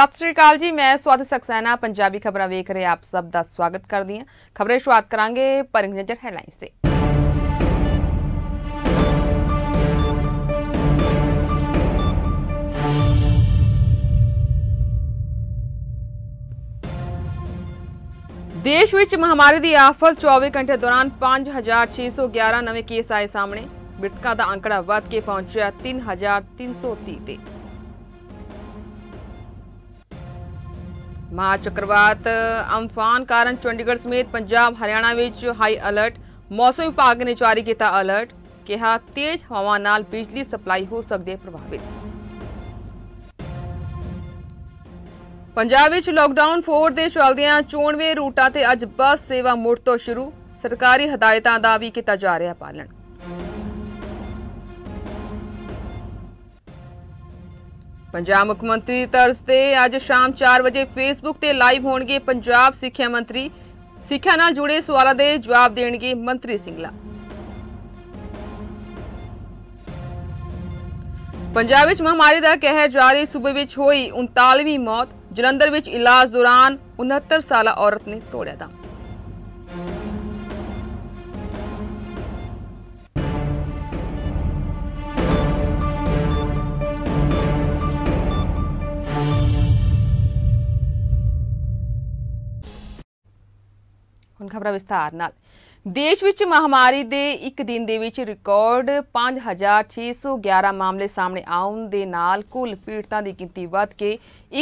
ਸਤਿ ਸ੍ਰੀ ਅਕਾਲ ਜੀ ਮੈਂ ਸਵਾਤੀ ਸਕਸੈਨਾ ਪੰਜਾਬੀ ਖਬਰਾਂ ਵੇਖ ਰਹੇ ਆਪ ਸਭ ਦਾ ਸਵਾਗਤ ਕਰਦੀ ਹਾਂ ਖਬਰੇ ਸ਼ੁਰੂਆਤ ਕਰਾਂਗੇ ਪਰਿੰਗ ਨਜ਼ਰ ਹੈਡਲਾਈਨਸ ਤੇ ਦੇਸ਼ ਵਿੱਚ ਮਹਾਮਾਰੀ ਦੀ ਆਫਤ 24 ਘੰਟੇ ਦੌਰਾਨ 5611 ਨਵੇਂ ਕੇਸ ਆਏ ਸਾਹਮਣੇ ਮ੍ਰਿਤਕਾਂ ਦਾ ਅੰਕੜਾ ਵੱਧ ਕੇ ਪਹੁੰਚਿਆ 3330 ਤੇ ਮਹਾ ਚੱਕਰਵਾਤ ਅੰਫਾਨ ਕਾਰਨ ਚੰਡੀਗੜ੍ਹ ਸਮੇਤ ਪੰਜਾਬ ਹਰਿਆਣਾ ਵਿੱਚ ਹਾਈ ਅਲਰਟ ਮੌਸਮ ਵਿਭਾਗ ਨੇ ਜਾਰੀ ਕੀਤਾ ਅਲਰਟ ਕਿਹਾ ਤੇਜ਼ ਹਵਾ ਨਾਲ ਬਿਜਲੀ ਸਪਲਾਈ ਹੋ ਸਕਦੇ ਪ੍ਰਭਾਵਿਤ ਪੰਜਾਬ ਵਿੱਚ ਲੋਕਡਾਊਨ 4 ਦੇ ਚਲਦਿਆਂ ਚੋਣਵੇਂ ਰੂਟਾਂ ਤੇ ਅੱਜ ਬੱਸ ਸੇਵਾ ਮੁੜ ਤੋਂ ਸ਼ੁਰੂ ਸਰਕਾਰੀ ਹਦਾਇਤਾਂ ਦਾ ਵੀ ਕੀਤਾ ਜਾ ਰਿਹਾ ਪਾਲਣ ਪੰਜਾਬ ਮੁੱਖ ਮੰਤਰੀ ਤਰਸ ਤੇ ਅੱਜ ਸ਼ਾਮ 4 ਵਜੇ ਫੇਸਬੁੱਕ ਤੇ ਲਾਈਵ ਹੋਣਗੇ ਪੰਜਾਬ ਸਿੱਖਿਆ ਮੰਤਰੀ ਸਿੱਖਿਆ ਨਾਲ ਜੁੜੇ ਸਵਾਲਾਂ ਦੇ ਜਵਾਬ ਦੇਣਗੇ ਮੰਤਰੀ ਸਿੰਘਲਾ ਪੰਜਾਬ ਵਿੱਚ ਮਹਾਮਾਰੀ ਦਾ ਕਹਿਰ ਜਾਰੀ ਸੂਬੇ ਵਿੱਚ ਹੋਈ 39ਵੀਂ ਮੌਤ ਜਲੰਧਰ ਵਿੱਚ ਇਲਾਜ ਦੌਰਾਨ 69 ਸਾਲਾ ਔਰਤ ਨੇ ਤੋੜਿਆ ਦਮ ਖਬਰਾਂ ਵਿਸਥਾਰ ਨਾਲ ਦੇਸ਼ ਵਿੱਚ ਮਹਾਮਾਰੀ ਦੇ ਇੱਕ ਦਿਨ ਦੇ ਵਿੱਚ ਰਿਕਾਰਡ 5611 ਮਾਮਲੇ ਸਾਹਮਣੇ ਆਉਣ ਦੇ ਨਾਲ ਕੁੱਲ ਪੀੜਤਾਂ ਦੀ ਗਿਣਤੀ ਵੱਧ ਕੇ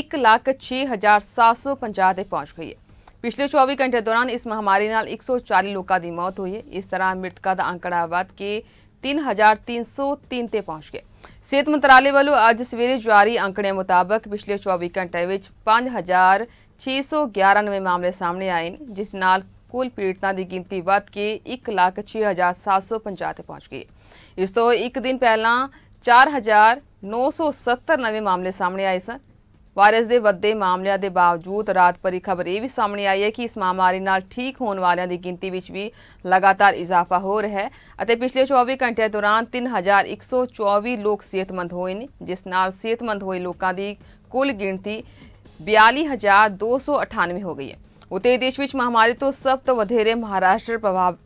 106750 ਤੇ ਪਹੁੰਚ ਗਈ ਹੈ ਪਿਛਲੇ 24 ਘੰਟੇ ਦੌਰਾਨ ਇਸ ਮਹਾਮਾਰੀ ਨਾਲ 140 ਲੋਕਾਂ ਦੀ ਮੌਤ ਹੋਈ ਹੈ ਇਸ ਤਰ੍ਹਾਂ ਮ੍ਰਿਤਕਾਂ ਦਾ ਅੰਕੜਾ ਵੱਧ ਕੇ 3303 ਤੇ ਪਹੁੰਚ ਗਿਆ ਸਿਹਤ ਮੰਤਰਾਲੇ ਵੱਲੋਂ ਅੱਜ ਸਵੇਰੇ ਜਾਰੀ ਅੰਕੜੇ ਮੁਤਾਬਕ ਪਿਛਲੇ 24 ਘੰਟੇ ਵਿੱਚ 5611 ਨਵੇਂ ਮਾਮਲੇ ਸਾਹਮਣੇ ਆਏ ਜਿਸ ਨਾਲ ਕੁੱਲ ਪੀੜਤਾਂ ਦੀ ਗਿਣਤੀ ਵੱਧ ਕੇ 1,06,750 ਤੇ ਪਹੁੰਚ ਗਈ ਇਸ ਤੋਂ ਇੱਕ ਦਿਨ ਪਹਿਲਾਂ 4970 ਨਵੇਂ ਮਾਮਲੇ ਸਾਹਮਣੇ ਆਏ ਸਨ ਵਾਇਰਸ ਦੇ ਵੱਧੇ ਮਾਮਲਿਆਂ ਦੇ ਬਾਵਜੂਦ ਰਾਤ ਭਰੀ ਖਬਰ ਇਹ ਵੀ ਸਾਹਮਣੇ ਆਈ ਹੈ ਕਿ ਇਸ ਮਹਾਮਾਰੀ ਨਾਲ ਠੀਕ ਹੋਣ ਵਾਲਿਆਂ ਦੀ ਗਿਣਤੀ ਵਿੱਚ ਵੀ ਲਗਾਤਾਰ ਇਜ਼ਾਫਾ ਹੋ ਰਿਹਾ ਹੈ ਅਤੇ ਪਿਛਲੇ 24 ਘੰਟਿਆਂ ਦੌਰਾਨ 3124 ਲੋਕ ਸਿਹਤਮੰਦ ਹੋਏ ਨੇ ਜਿਸ ਨਾਲ ਸਿਹਤਮੰਦ ਹੋਏ ਲੋਕਾਂ ਦੀ ਕੁੱਲ ਗਿਣਤੀ 42298 ਹੋ ਗਈ ਹੈ ਉਤੇ ਦੇਸ਼ ਵਿੱਚ ਮਹਾਮਾਰੀ ਤੋਂ ਸਭ ਤੋਂ ਵਧੇਰੇ ਮਹਾਰਾਸ਼ਟਰ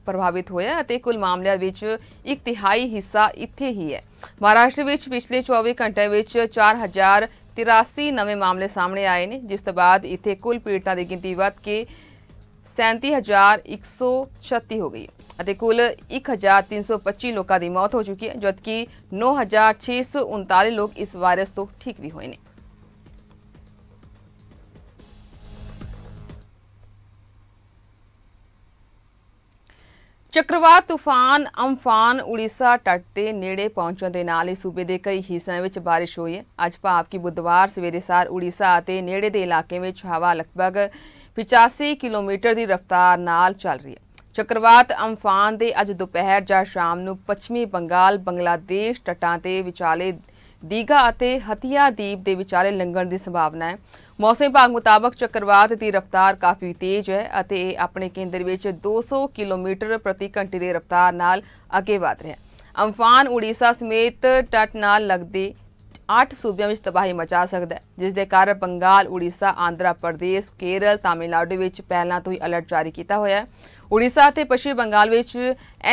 ਪ੍ਰਭਾਵਿਤ ਹੋਇਆ ਅਤੇ ਕੁੱਲ ਮਾਮਲਿਆਂ ਵਿੱਚ ਇੱਕ ਤਿਹਾਈ ਹਿੱਸਾ ਇੱਥੇ ਹੀ ਹੈ ਮਹਾਰਾਸ਼ਟਰ ਵਿੱਚ ਪਿਛਲੇ 24 ਘੰਟੇ ਵਿੱਚ 4083 ਨਵੇਂ ਮਾਮਲੇ ਸਾਹਮਣੇ ਆਏ ਨੇ ਜਿਸ ਤੋਂ ਬਾਅਦ ਇੱਥੇ ਕੁੱਲ ਪੀੜਤਾਂ ਦੀ ਗਿਣਤੀ ਵਧ ਕੇ 37136 ਹੋ ਗਈ ਅਤੇ ਕੁੱਲ 1325 ਲੋਕਾਂ ਦੀ ਮੌਤ ਹੋ ਚੁੱਕੀ ਹੈ ਜਦਕਿ 9639 ਲੋਕ ਇਸ ਵਾਇਰਸ ਤੋਂ ਠੀਕ ਵੀ ਹੋਏ ਨੇ ਚੱਕਰਵਾਤ ਤੂਫਾਨ ਅਮਫਾਨ ਉੜੀਸਾ ਟੱਟ ਦੇ ਨੇੜੇ ਪਹੁੰਚਣ ਦੇ ਨਾਲ ਹੀ ਸੂਬੇ ਦੇ ਕਈ ਹਿੱਸਿਆਂ ਵਿੱਚ بارش ਹੋਈ ਹੈ ਅੱਜ ਭਾਵ ਕਿ ਬੁੱਧਵਾਰ ਸਵੇਰੇ ਸਾਰ ਉੜੀਸਾ ਅਤੇ ਨੇੜੇ ਦੇ ਇਲਾਕੇ ਵਿੱਚ ਹਵਾ ਲਗਭਗ 85 ਕਿਲੋਮੀਟਰ ਦੀ ਰਫ਼ਤਾਰ ਨਾਲ ਚੱਲ ਰਹੀ ਹੈ ਚੱਕਰਵਾਤ ਅਮਫਾਨ ਦੇ ਅੱਜ ਦੁਪਹਿਰ ਜਾਂ ਸ਼ਾਮ ਨੂੰ ਪੱਛਮੀ ਬੰਗਾਲ ਬੰਗਲਾਦੇਸ਼ ਟਟਾਂ ਤੇ ਵਿਚਾਲੇ ਦੀਗਾ ਅਤੇ ਹਤੀਆ ਦੀਪ ਦੇ ਵਿਚਾਲੇ ਲੰਘਣ ਦੀ ਸੰਭਾਵਨਾ ਹੈ ਮੌਸਮ ਵਿਭਾਗ ਮੁਤਾਬਕ ਚੱਕਰਵਾਤ ਦੀ ਰਫ਼ਤਾਰ ਕਾਫੀ ਤੇਜ਼ ਹੈ ਅਤੇ ਇਹ ਆਪਣੇ ਕੇਂਦਰ ਵਿੱਚ 200 ਕਿਲੋਮੀਟਰ ਪ੍ਰਤੀ ਘੰਟੇ ਦੀ ਰਫ਼ਤਾਰ ਨਾਲ ਅੱਗੇ ਵਧ ਰਿਹਾ ਹੈ ਅੰਫਾਨ ਉੜੀਸਾ ਸਮੇਤ ਟੱਟ ਨਾਲ ਲੱਗਦੇ 8 ਸੂਬਿਆਂ ਵਿੱਚ ਤਬਾਹੀ ਮਚਾ ਸਕਦਾ ਹੈ ਜਿਸ ਦੇ ਕਾਰਨ ਬੰਗਾਲ ਉੜੀਸਾ ਆਂਧਰਾ ਪ੍ਰਦੇਸ਼ ਕੇਰਲ ਤਾਮਿਲਨਾਡੂ ਵਿੱਚ ਪਹਿਲਾਂ ਤੋਂ ਹੀ ਅਲਰਟ ਜਾਰੀ ਕੀਤਾ ਹੋਇਆ ਹੈ ਉੜੀਸਾ ਤੇ ਪਸ਼ਚਿਮ ਬੰਗਾਲ ਵਿੱਚ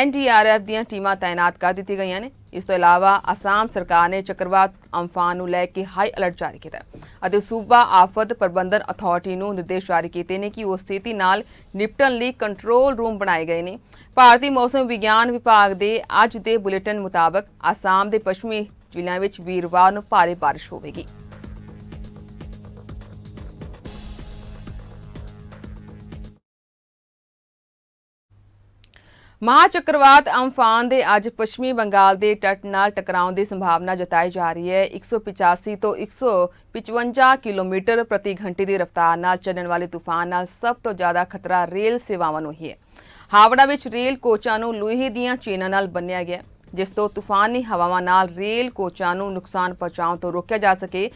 ਐਨਡੀਆਰਐਫ ਦੀਆਂ ਟੀਮਾਂ ਤਾਇਨਾਤ ਕਰ ਦਿੱਤੀ ਗਈਆਂ ਨੇ ਇਸ ਤੋਂ ਇਲਾਵਾ ਅਸਾਮ ਸਰਕਾਰ ਨੇ ਚੱਕਰਵਾਤ ਅਮਫਾਨ ਨੂੰ ਲੈ ਕੇ ਹਾਈ ਅਲਰਟ ਜਾਰੀ ਕੀਤਾ ਅਤੇ ਸੂਬਾ ਆਫਤ ਪ੍ਰਬੰਧਨ ਅਥਾਰਟੀ ਨੂੰ ਨਿਰਦੇਸ਼ ਜਾਰੀ ਕੀਤੇ ਨੇ ਕਿ ਉਸ ਸਥਿਤੀ ਨਾਲ ਨਿਪਟਣ ਲਈ ਕੰਟਰੋਲ ਰੂਮ ਬਣਾਏ ਗਏ ਨੇ ਭਾਰਤੀ ਮੌਸਮ ਵਿਗਿਆਨ ਵਿਭਾਗ ਦੇ ਅੱਜ ਦੇ ਬੁਲੇਟਿਨ ਮੁਤਾਬਕ ਅਸਾਮ ਦੇ ਪੱਛਮੀ ਜ਼ਿਲ੍ਹਿਆਂ ਵਿੱਚ ਵੀਰਵਾਰ ਨੂੰ ਭਾਰੀ بارش ਹੋਵੇਗੀ ਮਹਾ ਚੱਕਰਵਾਤ ਅਮਫਾਨ ਦੇ ਅੱਜ ਪੱਛਮੀ ਬੰਗਾਲ ਦੇ ਟੱਟ ਨਾਲ ਟਕਰਾਉਣ ਦੀ ਸੰਭਾਵਨਾ ਜਤਾਈ ਜਾ ਰਹੀ ਹੈ 185 ਤੋਂ 155 ਕਿਲੋਮੀਟਰ ਪ੍ਰਤੀ ਘੰਟੇ ਦੀ ਰਫ਼ਤਾਰ ਨਾਲ ਚੱਲਣ ਵਾਲੇ ਤੂਫਾਨ ਨਾਲ ਸਭ ਤੋਂ ਜ਼ਿਆਦਾ ਖਤਰਾ ਰੇਲ ਸੇਵਾਵਾਂ ਨੂੰ ਹੀ ਹੈ ਹਾਵੜਾ ਵਿੱਚ ਰੇਲ ਕੋਚਾਂ ਨੂੰ ਲੋਹੇ ਦੀਆਂ ਚੇਨਾਂ ਨਾਲ ਬੰਨਿਆ ਗਿਆ ਜਿਸ ਤੋਂ ਤੂਫਾਨੀ ਹਵਾਵਾਂ ਨਾਲ ਰੇਲ ਕੋਚਾਂ ਨੂੰ ਨੁਕਸਾਨ ਪਹੁੰਚਾਉਣ ਤੋਂ ਰੋਕਿਆ ਜਾ ਸਕੇ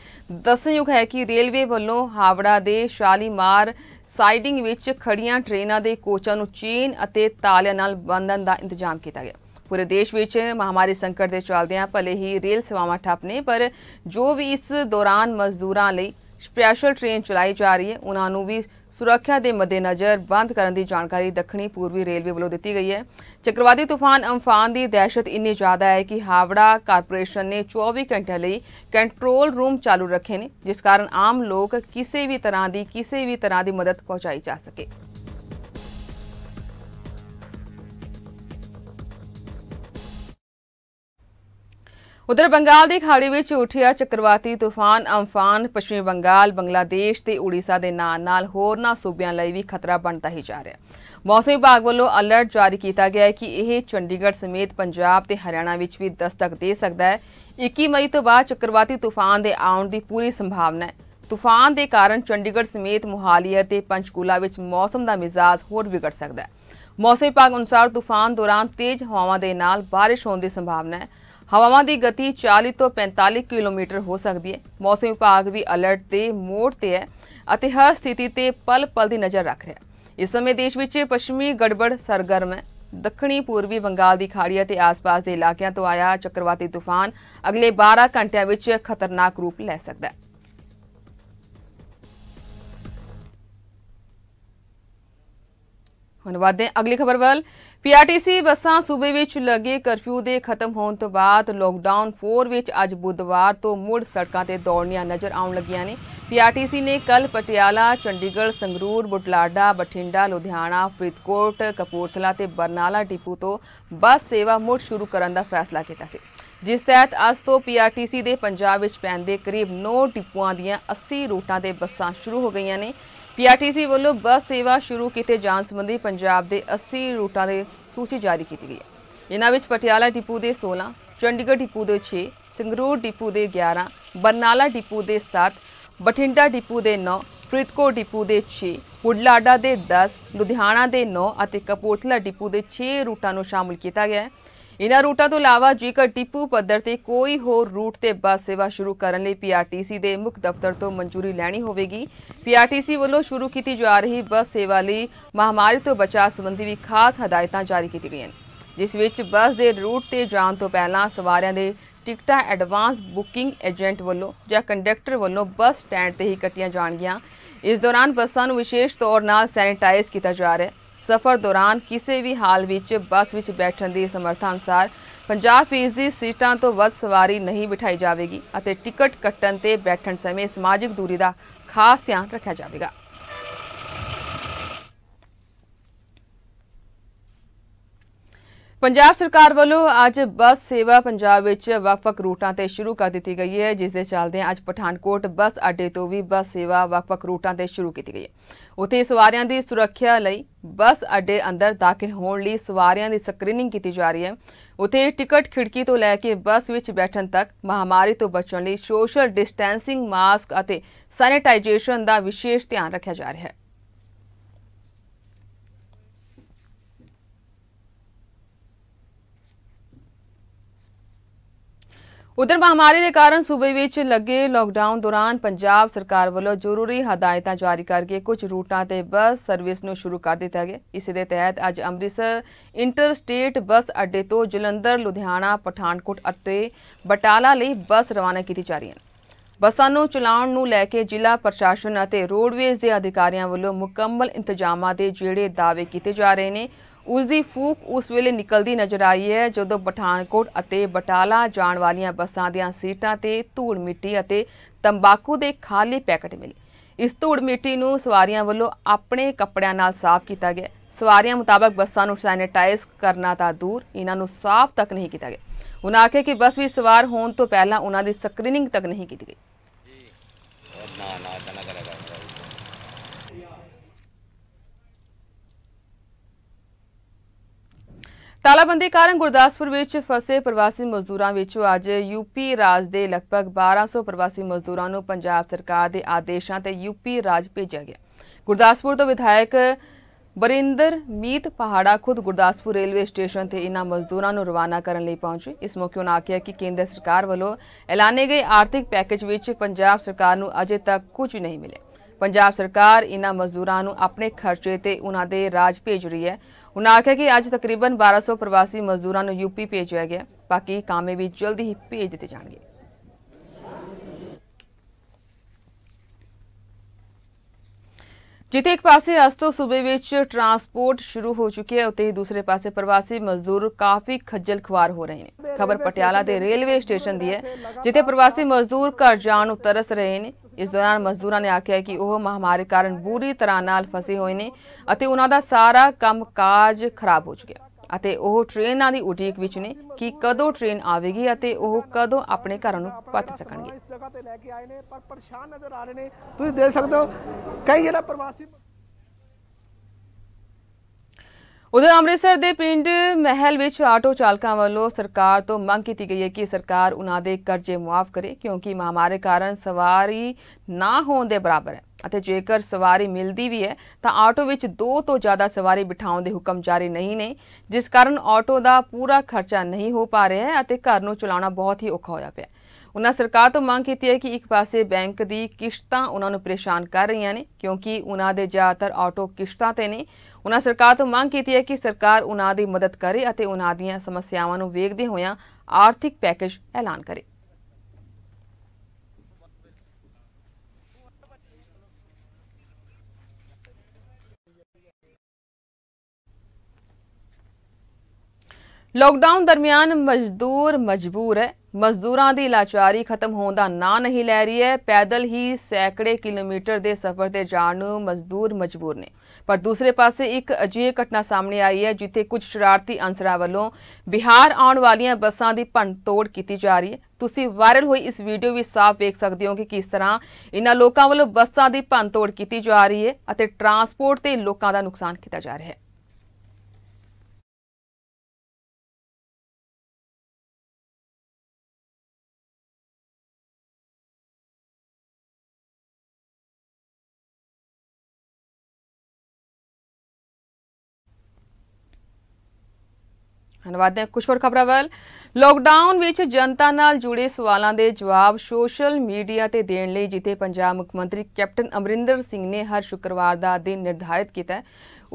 ਦੱਸਯੋਗ ਹੈ ਕਿ ਰੇਲਵੇ ਵੱਲੋਂ ਹਾਵੜਾ ਦੇ ਸ਼ਾਲੀਮਾਰ ਸਾਈਡਿੰਗ ਵਿੱਚ ਖੜੀਆਂ ਟ੍ਰੇਨਾਂ ਦੇ ਕੋਚਾਂ ਨੂੰ ਚੇਨ ਅਤੇ ਤਾਲਿਆਂ ਨਾਲ ਬੰਨਣ ਦਾ ਇੰਤਜ਼ਾਮ ਕੀਤਾ ਗਿਆ ਪੂਰੇ ਦੇਸ਼ ਵਿੱਚ ਮਹਾਮਾਰੀ ਸੰਕਟ ਦੇ ਚੱਲਦਿਆਂ ਭਲੇ ਹੀ ਰੇਲ ਸੇਵਾਵਾਂ ਠੱਪ ਨੇ ਪਰ ਜੋ ਵੀ ਇਸ ਦੌਰਾਨ ਮਜ਼ਦੂਰਾਂ ਲਈ ਸਪੈਸ਼ਲ ਟ੍ਰੇਨ ਚਲਾਈ ਜਾ ਰਹੀ ਹੈ ਉਹਨਾਂ ਨੂੰ ਵੀ ਸੁਰੱਖਿਆ ਦੇ ਮੱਦੇਨਜ਼ਰ ਬੰਦ ਕਰਨ ਦੀ ਜਾਣਕਾਰੀ ਦੱਖਣੀ ਪੂਰਬੀ ਰੇਲਵੇ ਵੱਲੋਂ ਦਿੱਤੀ ਗਈ ਹੈ ਚੱਕਰਵਾਦੀ ਤੂਫਾਨ ਅਮਫਾਨ ਦੀ ਦਹਿਸ਼ਤ ਇੰਨੀ ਜ਼ਿਆਦਾ ਹੈ ਕਿ ਹਾਵੜਾ ਕਾਰਪੋਰੇਸ਼ਨ ਨੇ 24 ਘੰਟੇ ਲਈ ਕੰਟਰੋਲ ਰੂਮ ਚਾਲੂ ਰੱਖੇ ਨੇ ਜਿਸ ਕਾਰਨ ਆਮ ਲੋਕ ਕਿਸੇ ਵੀ ਤਰ੍ਹਾਂ ਦੀ ਕਿਸੇ ਵੀ ਤਰ੍ਹਾਂ ਦੀ ਮਦਦ ਪਹੁੰਚਾਈ ਜਾ ਸਕੇ ਉਧਰ ਬੰਗਾਲ ਦੀ ਖਾੜੀ ਵਿੱਚ ਉਠਿਆ ਚੱਕਰਵਾਤੀ ਤੂਫਾਨ ਅੰਫਾਨ ਪੱਛਮੀ ਬੰਗਾਲ ਬੰਗਲਾਦੇਸ਼ ਤੇ ਉੜੀਸਾ ਦੇ ਨਾਲ ਨਾਲ ਹੋਰਨਾਂ ਸੂਬਿਆਂ ਲਈ ਵੀ ਖਤਰਾ ਬਣਦਾ ਹੀ ਜਾ ਰਿਹਾ ਮੌਸਮ ਵਿਭਾਗ ਵੱਲੋਂ ਅਲਰਟ ਜਾਰੀ ਕੀਤਾ ਗਿਆ ਹੈ ਕਿ ਇਹ ਚੰਡੀਗੜ੍ਹ ਸਮੇਤ ਪੰਜਾਬ ਤੇ ਹਰਿਆਣਾ ਵਿੱਚ ਵੀ ਦਸਤਕ ਦੇ ਸਕਦਾ ਹੈ 21 ਮਈ ਤੋਂ ਬਾਅਦ ਚੱਕਰਵਾਤੀ ਤੂਫਾਨ ਦੇ ਆਉਣ ਦੀ ਪੂਰੀ ਸੰਭਾਵਨਾ ਹੈ ਤੂਫਾਨ ਦੇ ਕਾਰਨ ਚੰਡੀਗੜ੍ਹ ਸਮੇਤ ਮੁਹਾਲੀ ਅਤੇ ਪੰਚਕੂਲਾ ਵਿੱਚ ਮੌਸਮ ਦਾ ਮਿਜ਼ਾਜ ਹੋਰ ਵਿਗੜ ਸਕਦਾ ਹੈ ਮੌਸਮ ਵਿਭਾਗ ਅਨੁਸਾਰ ਤੂਫਾਨ ਦੌਰਾਨ ਤੇਜ਼ ਹਵਾਵਾਂ ਦੇ ਨਾਲ ਬਾਰਿਸ਼ ਹੋਣ ਦੀ ਸੰਭਾਵਨਾ ਹੈ ਹਵਾਵਾਂ ਦੀ ਗਤੀ 40 ਤੋਂ 45 ਕਿਲੋਮੀਟਰ ਹੋ ਸਕਦੀ ਹੈ ਮੌਸਮ ਵਿਭਾਗ ਵੀ ਅਲਰਟ ਤੇ ਮੋੜ ਤੇ ਹੈ ਅਤੇ ਹਰ ਸਥਿਤੀ ਤੇ ਪਲ-ਪਲ ਦੀ ਨਜ਼ਰ ਰੱਖ ਰਿਹਾ ਇਸ ਸਮੇਂ ਦੇਸ਼ ਵਿੱਚ ਪੱਛਮੀ ਗੜਬੜ ਸਰਗਰਮ ਹੈ ਦੱਖਣੀ ਪੂਰਬੀ ਬੰਗਾਲ ਦੀ ਖਾੜੀ ਅਤੇ ਆਸ-ਪਾਸ ਦੇ ਇਲਾਕਿਆਂ ਤੋਂ ਆਇਆ ਚੱਕਰਵਾਤੀ ਤੂਫਾਨ ਅਗਲੇ 12 ਘੰਟਿਆਂ ਵਿੱਚ ਖਤਰਨਾਕ ਰੂਪ ਲੈ ਸਕਦਾ ਹੈ ਹੁਣ ਵਾਦੇ ਅਗਲੀ ਖਬਰ ਵੱਲ ਪੀਆਰਟੀਸੀ ਬੱਸਾਂ ਸੂਬੇ ਵਿੱਚ ਲੱਗੇ ਕਰਫਿਊ ਦੇ ਖਤਮ ਹੋਣ ਤੋਂ ਬਾਅਦ ਲੋਕਡਾਊਨ 4 ਵਿੱਚ ਅੱਜ ਬੁੱਧਵਾਰ ਤੋਂ ਮੁੜ ਸੜਕਾਂ ਤੇ ਦੌੜਨੀਆਂ ਨਜ਼ਰ ਆਉਣ ਲੱਗੀਆਂ ਨੇ ਪੀਆਰਟੀਸੀ ਨੇ ਕੱਲ ਪਟਿਆਲਾ, ਚੰਡੀਗੜ੍ਹ, ਸੰਗਰੂਰ, ਬੁਟਲਾਡਾ, ਬਠਿੰਡਾ, ਲੁਧਿਆਣਾ, ਫਰੀਦਕੋਟ, ਕਪੂਰਥਲਾ ਤੇ ਬਰਨਾਲਾ ਡਿਪੂ ਤੋਂ ਬੱਸ ਸੇਵਾ ਮੁੜ ਸ਼ੁਰੂ ਕਰਨ ਦਾ ਫੈਸਲਾ ਕੀਤਾ ਸੀ। ਜਿਸ ਤਹਿਤ ਅੱਜ ਤੋਂ ਪੀਆਰਟੀਸੀ ਦੇ ਪੰਜਾਬ ਵਿੱਚ ਪੈਂਦੇ ਕਰੀਬ 9 ਡਿਪੂਆਂ ਦੀਆਂ 80 ਰੂਟਾਂ ਤੇ ਬੱਸਾਂ ਸ਼ੁਰੂ ਹੋ ਗਈਆਂ ਨੇ ਪੀਆਰਟੀਸੀ ਵੱਲੋਂ ਬੱਸ ਸੇਵਾ ਸ਼ੁਰੂ ਕੀਤੇ ਜਾਣ ਸੰਬੰਧੀ ਪੰਜਾਬ ਦੇ 80 ਰੂਟਾਂ ਦੀ ਸੂਚੀ ਜਾਰੀ ਕੀਤੀ ਗਈ ਹੈ ਇਹਨਾਂ ਵਿੱਚ ਪਟਿਆਲਾ ਡਿਪੂ ਦੇ 16 ਚੰਡੀਗੜ੍ਹ ਡਿਪੂ ਦੇ 6 ਸੰਗਰੂਰ ਡਿਪੂ ਦੇ 11 ਬਰਨਾਲਾ ਡਿਪੂ ਦੇ 7 ਬਠਿੰਡਾ ਡਿਪੂ ਦੇ 9 ਫਰੀਦਕੋਟ ਡਿਪੂ ਦੇ 6 ਪੁੱਡਲਾਡਾ ਦੇ 10 ਲੁਧਿਆਣਾ ਦੇ 9 ਅਤੇ ਕਪੂਰਥਲਾ ਡਿਪੂ ਦੇ 6 ਰੂਟਾਂ ਨੂੰ ਸ਼ਾਮਲ ਕੀਤਾ ਗਿਆ ਹੈ ਇਹਨਾਂ ਰੂਟਾਂ ਤੋਂ ਇਲਾਵਾ ਜੇਕਰ ਟਿੱਪੂ ਪੱਧਰ ਤੇ ਕੋਈ ਹੋਰ ਰੂਟ ਤੇ ਬੱਸ ਸੇਵਾ ਸ਼ੁਰੂ ਕਰਨ ਲਈ ਪੀਆਰਟੀਸੀ ਦੇ ਮੁੱਖ ਦਫ਼ਤਰ ਤੋਂ ਮਨਜ਼ੂਰੀ ਲੈਣੀ ਹੋਵੇਗੀ ਪੀਆਰਟੀਸੀ ਵੱਲੋਂ ਸ਼ੁਰੂ ਕੀਤੀ ਜਾ ਰਹੀ ਬੱਸ ਸੇਵਾ ਲਈ ਮਹਾਮਾਰੀ ਤੋਂ ਬਚਾਅ ਸੰਬੰਧੀ ਵੀ ਖਾਸ ਹਦਾਇਤਾਂ ਜਾਰੀ ਕੀਤੀਆਂ ਗਈਆਂ ਜਿਸ ਵਿੱਚ ਬੱਸ ਦੇ ਰੂਟ ਤੇ ਜਾਣ ਤੋਂ ਪਹਿਲਾਂ ਸਵਾਰਿਆਂ ਦੇ ਟਿਕਟਾਂ ਐਡਵਾਂਸ ਬੁਕਿੰਗ ਏਜੰਟ ਵੱਲੋਂ ਜਾਂ ਕੰਡਕਟਰ ਵੱਲੋਂ ਬੱਸ ਸਟੈਂਡ ਤੇ ਹੀ ਕੱਟੀਆਂ ਜਾਣਗੀਆਂ ਇਸ ਦੌਰਾਨ ਬੱਸਾਂ ਨੂੰ ਵਿਸ਼ੇਸ਼ ਤੌਰ ਨਾਲ ਸੈਨੀਟਾਈਜ਼ ਕੀਤਾ ਜਾ ਰਿਹਾ ਹੈ ਸਫ਼ਰ ਦੌਰਾਨ ਕਿਸੇ ਵੀ ਹਾਲ ਵਿੱਚ ਬੱਸ ਵਿੱਚ ਬੈਠਣ ਦੀ ਸਮਰੱਥਾ ਅਨੁਸਾਰ 50% ਦੀ ਸੀਟਾਂ ਤੋਂ ਵੱਧ ਸਵਾਰੀ ਨਹੀਂ ਬਿਠਾਈ ਜਾਵੇਗੀ ਅਤੇ ਟਿਕਟ ਕੱਟਣ ਤੇ ਬੈਠਣ ਸਮੇਂ ਸਮਾਜਿਕ ਦੂਰੀ ਦਾ ਖਾਸ ਧਿਆਨ ਰੱਖਿਆ ਜਾਵੇਗਾ ਪੰਜਾਬ ਸਰਕਾਰ ਵੱਲੋਂ ਅੱਜ ਬੱਸ ਸੇਵਾ ਪੰਜਾਬ ਵਿੱਚ ਵੱਖ-ਵੱਖ ਰੂਟਾਂ ਤੇ ਸ਼ੁਰੂ ਕਰ ਦਿੱਤੀ ਗਈ ਹੈ ਜਿਸ ਦੇ ਚੱਲਦੇ ਅੱਜ ਪਠਾਨਕੋਟ ਬੱਸ ਅੱਡੇ ਤੋਂ ਵੀ ਬੱਸ ਸੇਵਾ ਵੱਖ-ਵੱਖ ਰੂਟਾਂ ਤੇ ਸ਼ੁਰੂ ਕੀਤੀ ਗਈ ਹੈ ਉੱਥੇ ਸਵਾਰੀਆਂ ਦੀ ਸੁਰੱਖਿਆ ਲਈ ਬੱਸ ਅੱਡੇ ਅੰਦਰ ਦਾਖਲ ਹੋਣ ਲਈ ਸਵਾਰੀਆਂ ਦੀ ਸਕਰੀਨਿੰਗ ਕੀਤੀ ਜਾ ਰਹੀ ਹੈ ਉੱਥੇ ਟਿਕਟ ਖਿੜਕੀ ਤੋਂ ਲੈ ਕੇ ਬੱਸ ਵਿੱਚ ਬੈਠਣ ਤੱਕ ਮਹਾਮਾਰੀ ਤੋਂ ਬਚਣ ਲਈ ਸੋਸ਼ਲ ਡਿਸਟੈਂਸਿੰਗ ਮਾਸਕ ਅਤੇ ਸੈਨੀਟਾਈਜੇਸ਼ਨ ਦਾ ਵਿਸ਼ੇਸ਼ ਧਿਆਨ ਰੱਖਿਆ ਜਾ ਰਿਹਾ ਹੈ ਉਧਰ ਮਹਾਮਾਰੀ ਦੇ ਕਾਰਨ ਸੂਬੇ ਵਿੱਚ ਲੱਗੇ ਲਾਕਡਾਊਨ ਦੌਰਾਨ ਪੰਜਾਬ ਸਰਕਾਰ ਵੱਲੋਂ ਜ਼ਰੂਰੀ ਹਦਾਇਤਾਂ ਜਾਰੀ ਕਰਕੇ ਕੁਝ ਰੂਟਾਂ ਤੇ ਬੱਸ ਸਰਵਿਸ ਨੂੰ ਸ਼ੁਰੂ ਕਰ ਦਿੱਤਾ ਗਿਆ ਇਸ ਦੇ ਤਹਿਤ ਅੱਜ ਅੰਮ੍ਰਿਤਸਰ ਇੰਟਰ ਸਟੇਟ ਬੱਸ ਅੱਡੇ ਤੋਂ ਜਲੰਧਰ ਲੁਧਿਆਣਾ ਪਠਾਨਕੋਟ ਅਤੇ ਬਟਾਲਾ ਲਈ ਬੱਸ ਰਵਾਨਾ ਕੀਤੀ ਜਾ ਰਹੀ ਹੈ ਬੱਸਾਂ ਨੂੰ ਚਲਾਉਣ ਨੂੰ ਲੈ ਕੇ ਜ਼ਿਲ੍ਹਾ ਪ੍ਰਸ਼ਾਸਨ ਅਤੇ ਰੋਡਵੇਜ਼ ਦੇ ਅਧਿਕਾਰੀਆਂ ਵੱਲੋਂ ਮੁਕੰਮਲ ਇੰਤਜ਼ਾਮਾਂ ਦੇ ਜਿਹੜੇ ਦਾਅਵੇ ਕੀਤੇ ਜਾ ਰਹੇ ਨੇ ਉਸ ਦੀ ਫੂਕ ਉਸ ਵੇਲੇ ਨਿਕਲਦੀ ਨਜ਼ਰ ਆਈ ਹੈ ਜਦੋਂ ਪਠਾਨਕੋਟ ਅਤੇ ਬਟਾਲਾ ਜਾਣ ਵਾਲੀਆਂ ਬੱਸਾਂ ਦੀਆਂ ਸੀਟਾਂ ਤੇ ਧੂੜ ਮਿੱਟੀ ਅਤੇ ਤੰਬਾਕੂ ਦੇ ਖਾਲੀ ਪੈਕਟ ਮਿਲੇ ਇਸ ਧੂੜ ਮਿੱਟੀ ਨੂੰ ਸਵਾਰੀਆਂ ਵੱਲੋਂ ਆਪਣੇ ਕੱਪੜਿਆਂ ਨਾਲ ਸਾਫ਼ ਕੀਤਾ ਗਿਆ ਸਵਾਰੀਆਂ ਮੁਤਾਬਕ ਬੱਸਾਂ ਨੂੰ ਸੈਨੀਟਾਈਜ਼ ਕਰਨਾ ਤਾਂ ਦੂਰ ਇਹਨਾਂ ਨੂੰ ਸਾਫ਼ ਤੱਕ ਨਹੀਂ ਕੀਤਾ ਗਿਆ ਉਹਨਾਂ ਆਖੇ ਕਿ ਬੱਸ ਵਿੱਚ ਸਵਾਰ ਹੋਣ ਤੋਂ ਪਹਿਲਾਂ ਉਹਨਾਂ ਦੀ ਸਕਰੀਨਿੰਗ ਤੱਕ ਨਹੀਂ ਕੀਤੀ ਗਈ ਨਾ ਨਾ ਨਾ ਕਰੇਗਾ ਤਾਲਾਬੰਦੀ ਕਾਰਨ ਗੁਰਦਾਸਪੁਰ ਵਿੱਚ ਫਸੇ ਪ੍ਰਵਾਸੀ ਮਜ਼ਦੂਰਾਂ ਵਿੱਚੋਂ ਅੱਜ ਯੂਪੀ ਰਾਜ ਦੇ ਲਗਭਗ 1200 ਪ੍ਰਵਾਸੀ ਮਜ਼ਦੂਰਾਂ ਨੂੰ ਪੰਜਾਬ ਸਰਕਾਰ ਦੇ ਆਦੇਸ਼ਾਂ ਤੇ ਯੂਪੀ ਰਾਜ ਭੇਜਿਆ ਗਿਆ ਗੁਰਦਾਸਪੁਰ ਤੋਂ ਵਿਧਾਇਕ ਬਰਿੰਦਰ ਮੀਤ ਪਹਾੜਾ ਖੁਦ ਗੁਰਦਾਸਪੁਰ ਰੇਲਵੇ ਸਟੇਸ਼ਨ ਤੇ ਇਨ੍ਹਾਂ ਮਜ਼ਦੂਰਾਂ ਨੂੰ ਰਵਾਨਾ ਕਰਨ ਲਈ ਪਹੁੰਚੇ ਇਸ ਮੌਕੇ ਉਹਨਾਂ ਆਖਿਆ ਕਿ ਕੇਂਦਰ ਸਰਕਾਰ ਵੱਲੋਂ ਐਲਾਨੇ ਗਏ ਆਰਥਿਕ ਪੈਕੇਜ ਵਿੱਚ ਪੰਜਾਬ ਸਰਕਾਰ ਨੂੰ ਅਜੇ ਤੱਕ ਕੁਝ ਨਹੀਂ ਮਿਲਿਆ ਪੰਜਾਬ ਸਰਕਾਰ ਇਨ੍ਹਾਂ ਮਜ਼ਦੂਰਾਂ ਨੂੰ ਆਪਣੇ ਖਰਚੇ ਤੇ ਉਹਨਾਂ ਦੇ ਰਾਜ ਭੇਜ ਰਹੀ ਹੈ ਉਹਨਾਂ ਆਖਿਆ ਕਿ ਅੱਜ ਤਕਰੀਬਨ 1200 ਪ੍ਰਵਾਸੀ ਮਜ਼ਦੂਰਾਂ ਨੂੰ ਯੂਪੀ ਭੇਜਿਆ ਗਿਆ ਬਾਕੀ ਕਾਮੇ ਵੀ ਜਲਦੀ ਹੀ ਭੇਜ ਦਿੱਤੇ ਜਾਣਗੇ ਜਿੱਥੇ ਇੱਕ ਪਾਸੇ ਅਸਤੋ ਸੂਬੇ ਵਿੱਚ ਟਰਾਂਸਪੋਰਟ ਸ਼ੁਰੂ ਹੋ ਚੁੱਕੀ ਹੈ ਉਤੇ ਦੂਸਰੇ ਪਾਸੇ ਪ੍ਰਵਾਸੀ ਮਜ਼ਦੂਰ ਕਾਫੀ ਖੱਜਲ ਖਵਾਰ ਹੋ ਰਹੇ ਨੇ ਖਬਰ ਪਟਿਆਲਾ ਦੇ ਰੇਲਵੇ ਸਟੇਸ਼ਨ ਦੀ ਹੈ ਜਿੱਥੇ ਪ੍ਰਵਾਸੀ ਮਜ਼ਦੂਰ ਘਰ ਜਾਣ ਉਤਰਸ ਰਹੇ ਨੇ ਇਸ ਦੌਰਾਨ ਮਜ਼ਦੂਰਾਂ ਨੇ ਆਖਿਆ ਕਿ ਉਹ ਮਹਾਮਾਰੀ ਕਾਰਨ ਬੁਰੀ ਤਰ੍ਹਾਂ ਨਾਲ ਫਸੇ ਹੋਏ ਨੇ ਅਤੇ ਉਹਨਾਂ ਦਾ ਸਾਰਾ ਕੰਮਕਾਜ ਖਰਾਬ ਹੋ ਚੁੱਕਿਆ ਅਤੇ ਉਹ ਟ੍ਰੇਨਾਂ ਦੀ ਉਡੀਕ ਵਿੱਚ ਨੇ ਕਿ ਕਦੋਂ ਟ੍ਰੇਨ ਆਵੇਗੀ ਅਤੇ ਉਹ ਕਦੋਂ ਆਪਣੇ ਘਰਾਂ ਨੂੰ ਪਰਤ ਸਕਣਗੇ ਇਸ ਜਗ੍ਹਾ ਤੇ ਲੈ ਕੇ ਆਏ ਨੇ ਪਰ ਪਰੇਸ਼ਾਨ ਨਜ਼ਰ ਆ ਰਹੇ ਨੇ ਤੁਸੀਂ ਦੇਖ ਸਕਦੇ ਹੋ ਕਈ ਜਿਹੜਾ ਪ੍ਰਵਾਸੀ ਉਧਰ ਅੰਮ੍ਰਿਤਸਰ ਦੇ ਪਿੰਡ ਮਹਿਲ ਵਿੱਚ ਆਟੋ ਚਾਲਕਾਂ ਵੱਲੋਂ ਸਰਕਾਰ ਤੋਂ ਮੰਗ ਕੀਤੀ ਗਈ ਹੈ ਕਿ ਸਰਕਾਰ ਉਹਨਾਂ ਦੇ ਕਰਜ਼ੇ ਮਾਫ ਕਰੇ ਕਿਉਂਕਿ ਮਹਾਮਾਰੀ ਕਾਰਨ ਸਵਾਰੀ ਨਾ ਹੋਣ ਦੇ ਬਰਾਬਰ ਹੈ ਅਤੇ ਜੇਕਰ ਸਵਾਰੀ ਮਿਲਦੀ ਵੀ ਹੈ ਤਾਂ ਆਟੋ ਵਿੱਚ ਦੋ ਤੋਂ ਜ਼ਿਆਦਾ ਸਵਾਰੀ ਬਿਠਾਉਣ ਦੇ ਹੁਕਮ ਜਾਰੀ ਨਹੀਂ ਨੇ ਜਿਸ ਕਾਰਨ ਆਟੋ ਦਾ ਪੂਰਾ ਖਰਚਾ ਨਹੀਂ ਹੋ ਪਾ ਰਿਹਾ ਹੈ ਅਤੇ ਘਰ ਨੂੰ ਚਲਾਉਣਾ ਬਹੁਤ ਹੀ ਔਖਾ ਹੋਇਆ ਪਿਆ ਉਹਨਾਂ ਸਰਕਾਰ ਤੋਂ ਮੰਗ ਕੀਤੀ ਹੈ ਕਿ ਇੱਕ ਪਾਸੇ ਬੈਂਕ ਦੀ ਕਿਸ਼ਤਾਂ ਉਹਨਾਂ ਨੂੰ ਪਰੇਸ਼ਾਨ ਕਰ ਰਹੀਆਂ ਨੇ ਕਿਉਂਕਿ ਉਹਨਾਂ ਦੇ ਜ਼ਿਆਦਾਤਰ ਆਟੋ ਕਿਸ਼ਤਾਂ ਤੇ ਨੇ ਉਹਨਾਂ ਸਰਕਾਰ ਤੋਂ ਮੰਗ ਕੀਤੀ ਹੈ ਕਿ ਸਰਕਾਰ ਉਹਨਾਂ ਦੀ ਮਦਦ ਕਰੇ ਅਤੇ ਉਹਨਾਂ ਦੀਆਂ ਸਮੱਸਿਆਵਾਂ ਨੂੰ ਵੇਖਦੇ ਹੋਇਆਂ ਆਰਥਿਕ ਪੈਕੇਜ ਐਲਾਨ ਕਰੇ ਲਾਕਡਾਊਨ ਦਰਮਿਆਨ ਮਜ਼ਦੂਰ ਮਜਬੂਰ ਹੈ ਮਜ਼ਦੂਰਾਂ ਦੀ ਲਾਚਾਰੀ ਖਤਮ ਹੋਣ ਦਾ ਨਾਂ ਨਹੀਂ ਲੈ ਰਹੀ ਹੈ ਪੈਦਲ ਹੀ ਸੈਂਕੜੇ ਕਿਲੋਮੀਟਰ ਦੇ ਸਫ਼ਰ ਤੇ ਜਾਣ ਨੂੰ ਮਜ਼ਦੂਰ ਮਜਬੂਰ ਨੇ ਪਰ ਦੂਸਰੇ ਪਾਸੇ ਇੱਕ ਅਜੀਬ ਘਟਨਾ ਸਾਹਮਣੇ ਆਈ ਹੈ ਜਿੱਥੇ ਕੁਝ ਸ਼ਰਾਰਤੀ ਅੰਸਰਾਂ ਵੱਲੋਂ ਬਿਹਾਰ ਆਉਣ ਵਾਲੀਆਂ ਬੱਸਾਂ ਦੀ ਭੰਨਤੋੜ ਕੀਤੀ ਜਾ ਰਹੀ ਹੈ ਤੁਸੀਂ ਵਾਇਰਲ ਹੋਈ ਇਸ ਵੀਡੀਓ ਵਿੱਚ ਸਾਫ਼ ਵੇਖ ਸਕਦੇ ਹੋ ਕਿ ਕਿਸ ਤਰ੍ਹਾਂ ਇਹਨਾਂ ਲੋਕਾਂ ਵੱਲੋਂ ਬੱਸਾਂ ਦੀ ਭੰਨਤੋੜ ਕੀਤੀ ਜਾ ਰਹੀ ਹੈ ਅਤੇ ਟਰਾਂਸਪੋਰਟ ਤੇ ਲੋਕਾਂ ਦਾ ਨੁਕਸਾਨ ਕੀਤਾ ਜਾ ਰਿਹਾ ਹੈ ਧੰਨਵਾਦ ਹੈ ਕੁਸ਼ਵਰ ਖਬਰਾਂ ਵੱਲ ਲੋਕਡਾਊਨ ਵਿੱਚ ਜਨਤਾ ਨਾਲ ਜੁੜੇ ਸਵਾਲਾਂ ਦੇ ਜਵਾਬ ਸੋਸ਼ਲ ਮੀਡੀਆ ਤੇ ਦੇਣ ਲਈ ਜਿੱਥੇ ਪੰਜਾਬ ਮੁੱਖ ਮੰਤਰੀ ਕੈਪਟਨ ਅਮਰਿੰਦਰ ਸਿੰਘ ਨੇ ਹਰ ਸ਼ੁੱਕਰਵਾਰ ਦਾ ਦਿਨ ਨਿਰਧਾਰਿਤ ਕੀਤਾ